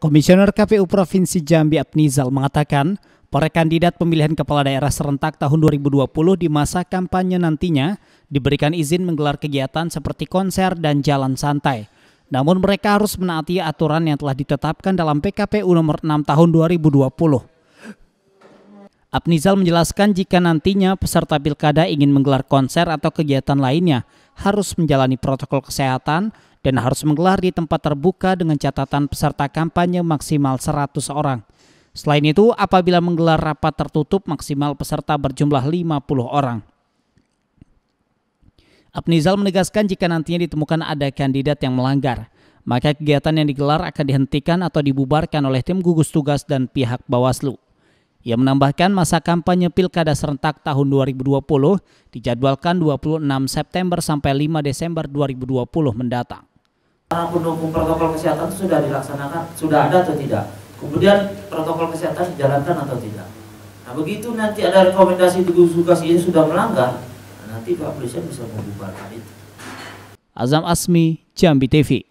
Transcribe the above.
Komisioner KPU Provinsi Jambi Abnizal mengatakan, para kandidat pemilihan kepala daerah serentak tahun 2020 di masa kampanye nantinya diberikan izin menggelar kegiatan seperti konser dan jalan santai. Namun mereka harus menaati aturan yang telah ditetapkan dalam PKPU nomor 6 tahun 2020. Abnizal menjelaskan jika nantinya peserta pilkada ingin menggelar konser atau kegiatan lainnya harus menjalani protokol kesehatan dan harus menggelar di tempat terbuka dengan catatan peserta kampanye maksimal 100 orang. Selain itu, apabila menggelar rapat tertutup maksimal peserta berjumlah 50 orang. Abnizal menegaskan jika nantinya ditemukan ada kandidat yang melanggar, maka kegiatan yang digelar akan dihentikan atau dibubarkan oleh tim gugus tugas dan pihak Bawaslu. Ia menambahkan masa kampanye Pilkada serentak tahun 2020 dijadwalkan 26 September sampai 5 Desember 2020 mendatang pendukung eh, protokol kesehatan itu sudah dilaksanakan, sudah ada atau tidak. Kemudian protokol kesehatan dijalankan atau tidak. Nah begitu nanti ada rekomendasi gugus tugas ini sudah melanggar, nanti Pak Presiden bisa membubarkan itu. Azam Asmi, Jambi TV.